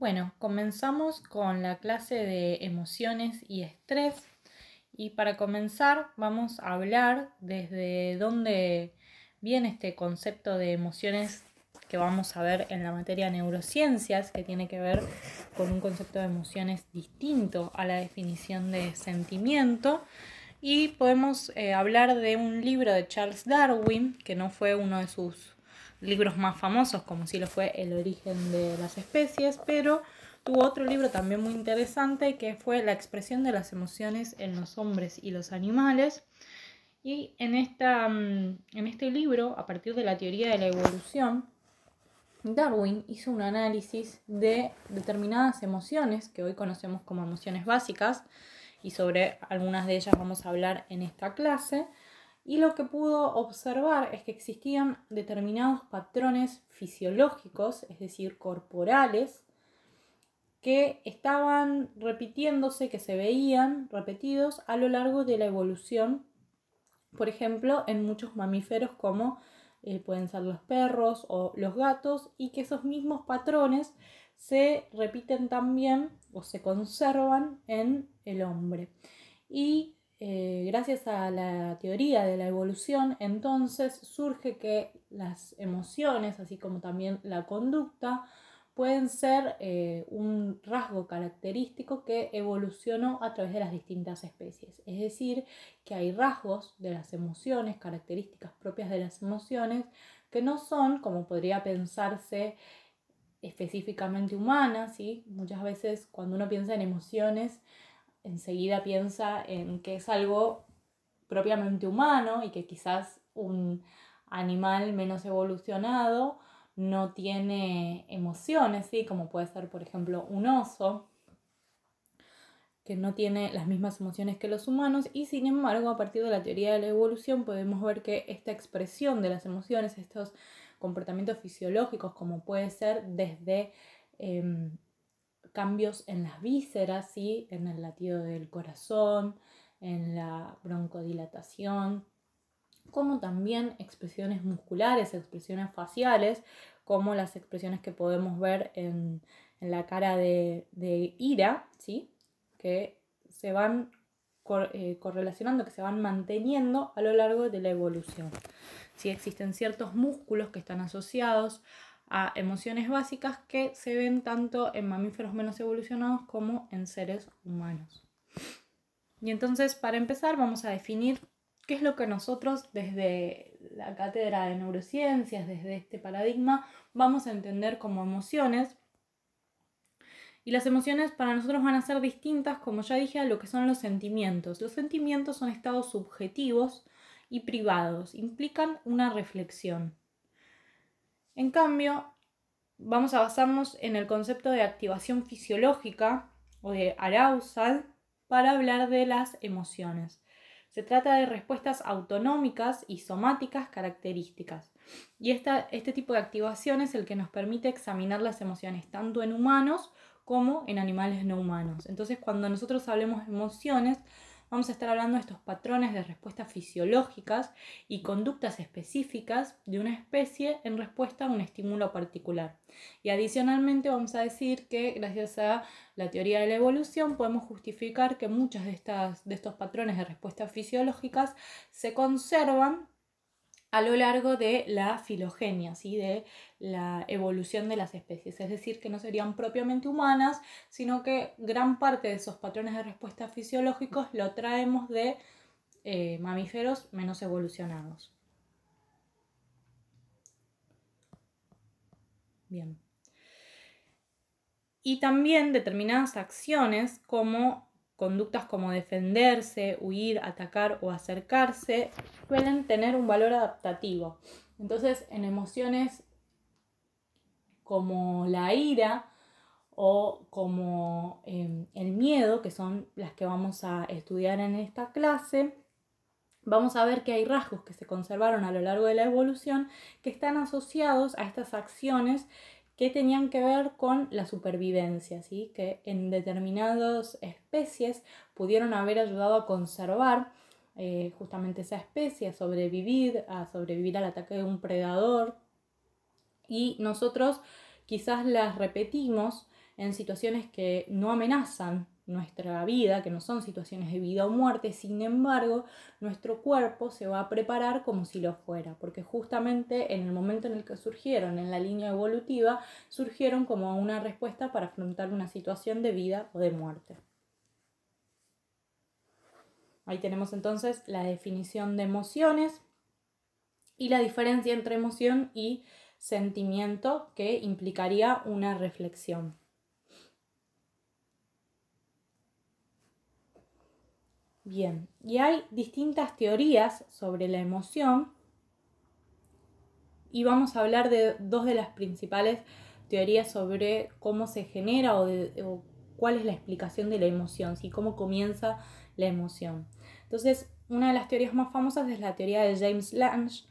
Bueno, comenzamos con la clase de emociones y estrés. Y para comenzar vamos a hablar desde dónde viene este concepto de emociones que vamos a ver en la materia de neurociencias, que tiene que ver con un concepto de emociones distinto a la definición de sentimiento. Y podemos eh, hablar de un libro de Charles Darwin, que no fue uno de sus libros más famosos, como si lo fue El origen de las especies, pero tuvo otro libro también muy interesante que fue La expresión de las emociones en los hombres y los animales. Y en, esta, mm, en este libro, a partir de la teoría de la evolución, Darwin hizo un análisis de determinadas emociones que hoy conocemos como emociones básicas y sobre algunas de ellas vamos a hablar en esta clase y lo que pudo observar es que existían determinados patrones fisiológicos, es decir, corporales, que estaban repitiéndose, que se veían repetidos a lo largo de la evolución, por ejemplo, en muchos mamíferos como eh, pueden ser los perros o los gatos, y que esos mismos patrones se repiten también o se conservan en el hombre. Y eh, gracias a la teoría de la evolución, entonces surge que las emociones, así como también la conducta, pueden ser eh, un rasgo característico que evolucionó a través de las distintas especies. Es decir, que hay rasgos de las emociones, características propias de las emociones, que no son, como podría pensarse, específicamente humanas. Muchas veces cuando uno piensa en emociones, enseguida piensa en que es algo propiamente humano y que quizás un animal menos evolucionado no tiene emociones, ¿sí? como puede ser, por ejemplo, un oso, que no tiene las mismas emociones que los humanos y sin embargo a partir de la teoría de la evolución podemos ver que esta expresión de las emociones, estos comportamientos fisiológicos como puede ser desde em, cambios en las vísceras, ¿sí? en el latido del corazón, en la broncodilatación, como también expresiones musculares, expresiones faciales, como las expresiones que podemos ver en, la cara de, ira, ¿sí? que se van eh, correlacionando, que se van manteniendo a lo largo de la evolución. Si Existen ciertos músculos que están asociados a emociones básicas que se ven tanto en mamíferos menos evolucionados como en seres humanos. Y entonces, para empezar, vamos a definir qué es lo que nosotros desde la cátedra de neurociencias, desde este paradigma, vamos a entender como emociones. Y las emociones para nosotros van a ser distintas, como ya dije, a lo que son los sentimientos. Los sentimientos son estados subjetivos y privados, implican una reflexión. En cambio, vamos a basarnos en el concepto de activación fisiológica o de arousal para hablar de las emociones. Se trata de respuestas autonómicas y somáticas características. Y este tipo de activación es el que nos permite examinar las emociones tanto en humanos como en animales no humanos. Entonces, cuando nosotros hablemos de emociones, vamos a estar hablando de estos patrones de respuestas fisiológicas y conductas específicas de una especie en respuesta a un estímulo particular. Y adicionalmente vamos a decir que gracias a la teoría de la evolución podemos justificar que muchos de, de estos patrones de respuestas fisiológicas se conservan a lo largo de la filogenia, ¿sí? de la evolución de las especies. Es decir, que no serían propiamente humanas, sino que gran parte de esos patrones de respuesta fisiológicos lo traemos de eh, mamíferos menos evolucionados. Bien. Y también determinadas acciones como conductas como defenderse, huir, atacar o acercarse, suelen tener un valor adaptativo. Entonces, en emociones como la ira o como em, el miedo, que son las que vamos a estudiar en esta clase, vamos a ver que hay rasgos que se conservaron a lo largo de la evolución que están asociados a estas acciones que tenían que ver con la supervivencia, ¿sí? que en determinadas especies pudieron haber ayudado a conservar eh, justamente esa especie, sobrevivir, a sobrevivir al ataque de un predador. Y nosotros quizás las repetimos en situaciones que no amenazan nuestra vida, que no son situaciones de vida o muerte, sin embargo, nuestro cuerpo se va a preparar como si lo fuera, porque justamente en el momento en el que surgieron en la línea evolutiva, surgieron como una respuesta para afrontar una situación de vida o de muerte. Ahí tenemos entonces la definición de emociones y la diferencia entre emoción y sentimiento que implicaría una reflexión. Bien, y hay distintas teorías sobre la emoción y vamos a hablar de dos de las principales teorías sobre cómo se genera o, cuál es la explicación de la emoción, y cómo comienza la emoción. Entonces, una de las teorías más famosas es la teoría de James Lange,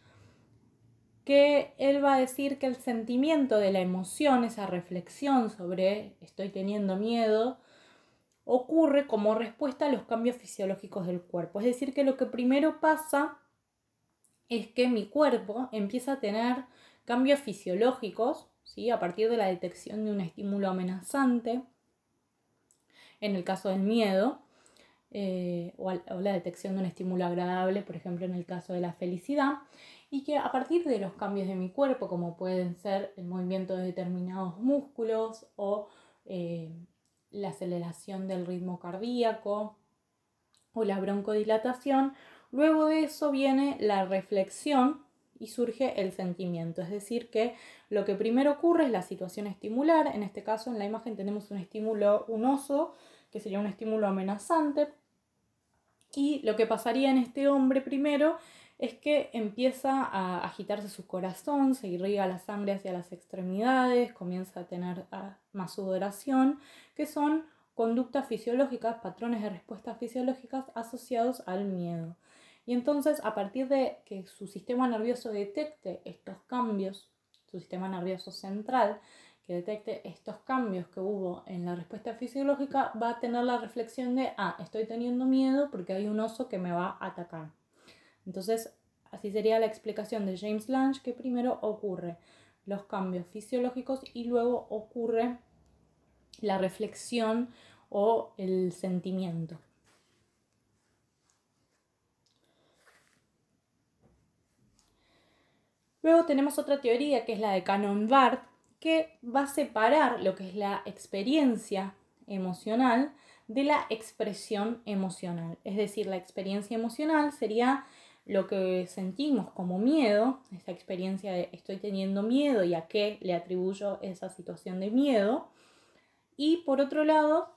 que él va a decir que el sentimiento de la emoción, esa reflexión sobre estoy teniendo miedo, ocurre como respuesta a los cambios fisiológicos del cuerpo. Es decir, que lo que primero pasa es que mi cuerpo empieza a tener cambios fisiológicos ¿sí? a partir de la detección de un estímulo amenazante, en el caso del miedo, eh, o, la detección de un estímulo agradable, por ejemplo, en el caso de la felicidad, y que a partir de los cambios de mi cuerpo, como pueden ser el movimiento de determinados músculos o eh, la aceleración del ritmo cardíaco o la broncodilatación. Luego de eso viene la reflexión y surge el sentimiento, es decir, que lo que primero ocurre es la situación estimular, en este caso en la imagen tenemos un estímulo, un oso, que sería un estímulo amenazante, y lo que pasaría en este hombre primero es que empieza a agitarse su corazón, se irriga la sangre hacia las extremidades, comienza a tener ah, más sudoración, que son conductas fisiológicas, patrones de respuestas fisiológicas asociados al miedo. Y entonces, a partir de que su sistema nervioso detecte estos cambios, su sistema nervioso central, que detecte estos cambios que hubo en la respuesta fisiológica, va a tener la reflexión de, ah, estoy teniendo miedo porque hay un oso que me va a atacar. Entonces, así sería la explicación de James Lange que primero ocurre los cambios fisiológicos y luego ocurre la reflexión o el sentimiento. Luego tenemos otra teoría que es la de Canon Barth, que va a separar lo que es la experiencia emocional de la expresión emocional. Es decir, la experiencia emocional sería lo que sentimos como miedo, esa experiencia de estoy teniendo miedo y a qué le atribuyo esa situación de miedo. Y por otro lado,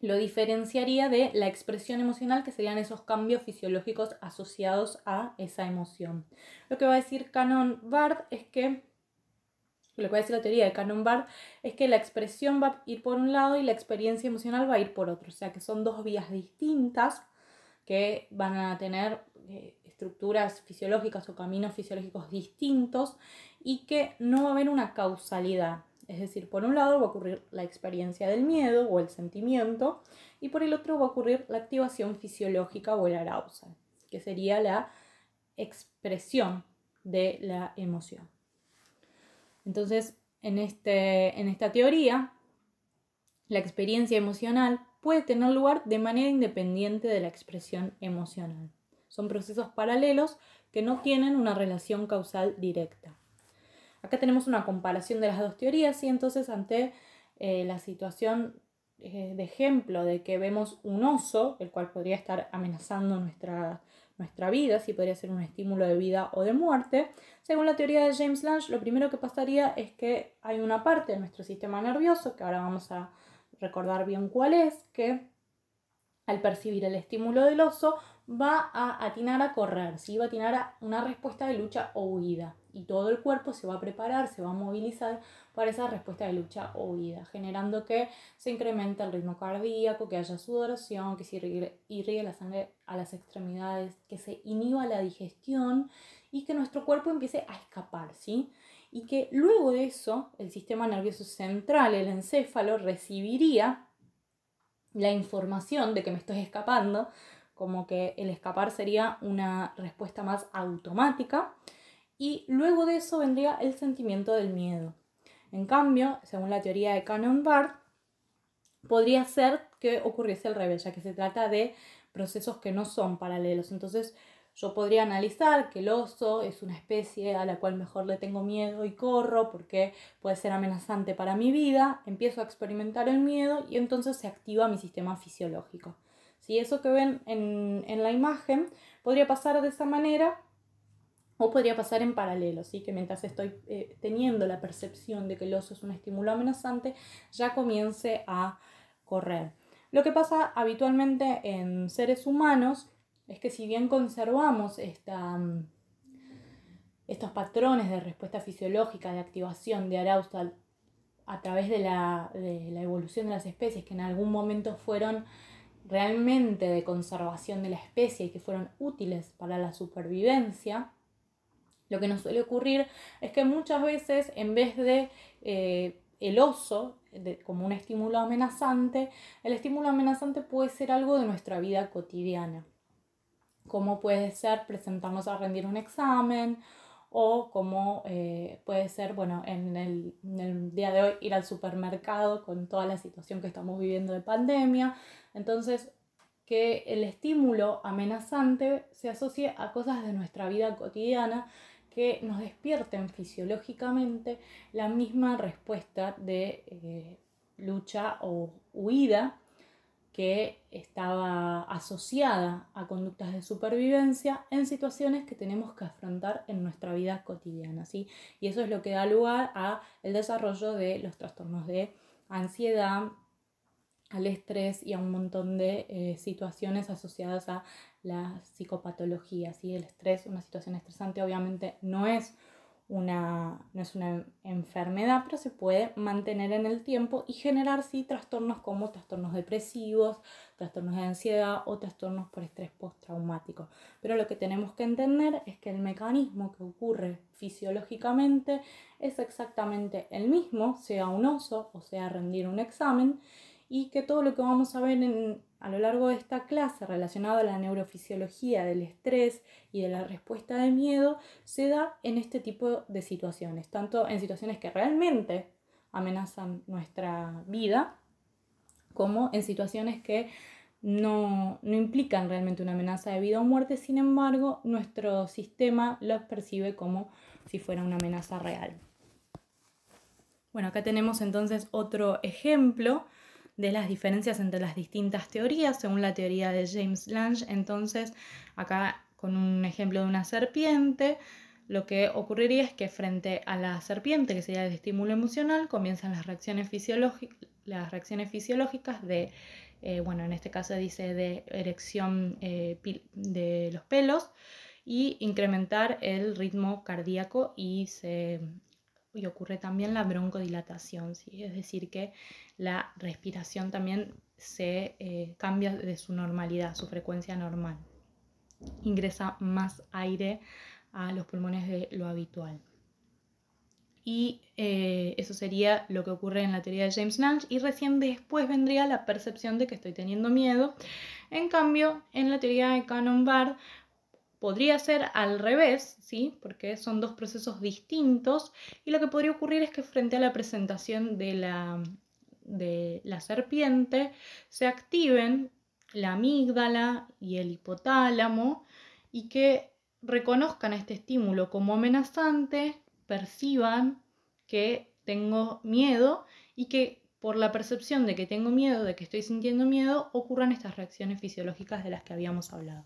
lo diferenciaría de la expresión emocional, que serían esos cambios fisiológicos asociados a esa emoción. Lo que va a decir Canon Bard es que, lo que va a decir la teoría de Canon Bard es que la expresión va a ir por un lado y la experiencia emocional va a ir por otro, o sea que son dos vías distintas que van a tener eh, estructuras fisiológicas o caminos fisiológicos distintos y que no va a haber una causalidad. Es decir, por un lado va a ocurrir la experiencia del miedo o el sentimiento y por el otro va a ocurrir la activación fisiológica o el arousal, que sería la expresión de la emoción. Entonces, en este, esta teoría, la experiencia emocional puede tener lugar de manera independiente de la expresión emocional. Son procesos paralelos que no tienen una relación causal directa. Acá tenemos una comparación de las dos teorías y entonces ante eh, la situación eh, de ejemplo de que vemos un oso, el cual podría estar amenazando nuestra, nuestra vida, si podría ser un estímulo de vida o de muerte, según la teoría de James Lange, lo primero que pasaría es que hay una parte de nuestro sistema nervioso, que ahora vamos a recordar bien cuál es, que al percibir el estímulo del oso, va a atinar a correr, va a atinar a una respuesta de lucha o huida. Y todo el cuerpo se va a preparar, se va a movilizar para esa respuesta de lucha o huida, generando que se incremente el ritmo cardíaco, que haya sudoración, que se irrigue, la sangre a las extremidades, que se inhiba la digestión y que nuestro cuerpo empiece a escapar, ¿sí? Y que luego de eso el sistema nervioso central, el encéfalo, recibiría la información de que me estoy escapando, como que el escapar sería una respuesta más automática, y luego de eso vendría el sentimiento del miedo. En cambio, según la teoría de Canon Bard podría ser que ocurriese el revés, ya que se trata de procesos que no son paralelos. Entonces, yo podría analizar que el oso es una especie a la cual mejor le tengo miedo y corro porque puede ser amenazante para mi vida, empiezo a experimentar el miedo y entonces se activa mi sistema fisiológico. Si eso que ven en, la imagen podría pasar de esa manera o podría pasar en paralelo, ¿sí? que mientras estoy eh, teniendo la percepción de que el oso es un estímulo amenazante, ya comience a correr. Lo que pasa habitualmente en seres humanos es que si bien conservamos mm, estos patrones de respuesta fisiológica, de activación de arousal a través de la, evolución de las especies, que en algún momento fueron realmente de conservación de la especie y que fueron útiles para la supervivencia, lo que nos suele ocurrir es que muchas veces en vez de eh, el oso como un estímulo amenazante, el estímulo amenazante puede ser algo de nuestra vida cotidiana cómo puede ser presentarnos a rendir un examen o cómo eh, puede ser, bueno, en el, día de hoy ir al supermercado con toda la situación que estamos viviendo de pandemia. Entonces, que el estímulo amenazante se asocie a cosas de nuestra vida cotidiana que nos despierten fisiológicamente la misma respuesta de eh, lucha o huida que estaba asociada a conductas de supervivencia en situaciones que tenemos que afrontar en nuestra vida cotidiana, ¿sí? Y eso es lo que da lugar a el desarrollo de los trastornos de ansiedad, al estrés y a un montón de eh, situaciones asociadas a la psicopatología, ¿sí? El estrés, una situación estresante obviamente no es una, no es una enfermedad, pero se puede mantener en el tiempo y generar sí trastornos como trastornos depresivos, trastornos de ansiedad o trastornos por estrés postraumático. Pero lo que tenemos que entender es que el mecanismo que ocurre fisiológicamente es exactamente el mismo, sea un oso o sea rendir un examen, y que todo lo que vamos a ver en, a lo largo de esta clase relacionada a la neurofisiología del estrés y de la respuesta de miedo se da en este tipo de situaciones, tanto en situaciones que realmente amenazan nuestra vida como en situaciones que no, no implican realmente una amenaza de vida o muerte, sin embargo nuestro sistema los percibe como si fuera una amenaza real. Bueno, acá tenemos entonces otro ejemplo de las diferencias entre las distintas teorías, según la teoría de James Lange. Entonces, acá con un ejemplo de una serpiente, lo que ocurriría es que frente a la serpiente, que sería el estímulo emocional, comienzan las reacciones, las reacciones fisiológicas de, eh, bueno, en este caso dice de erección eh, de los pelos y incrementar el ritmo cardíaco y se y ocurre también la broncodilatación, es decir, que la respiración también se eh, cambia de su normalidad, su frecuencia normal. Ingresa más aire a los pulmones de lo habitual. Y eh, eso sería lo que ocurre en la teoría de James Nash. Y recién después vendría la percepción de que estoy teniendo miedo. En cambio, en la teoría de Canon Bard, Podría ser al revés, ¿sí? porque son dos procesos distintos y lo que podría ocurrir es que frente a la presentación de la, de la serpiente se activen la amígdala y el hipotálamo y que reconozcan este estímulo como amenazante, perciban que tengo miedo y que por la percepción de que tengo miedo, de que estoy sintiendo miedo, ocurran estas reacciones fisiológicas de las que habíamos hablado.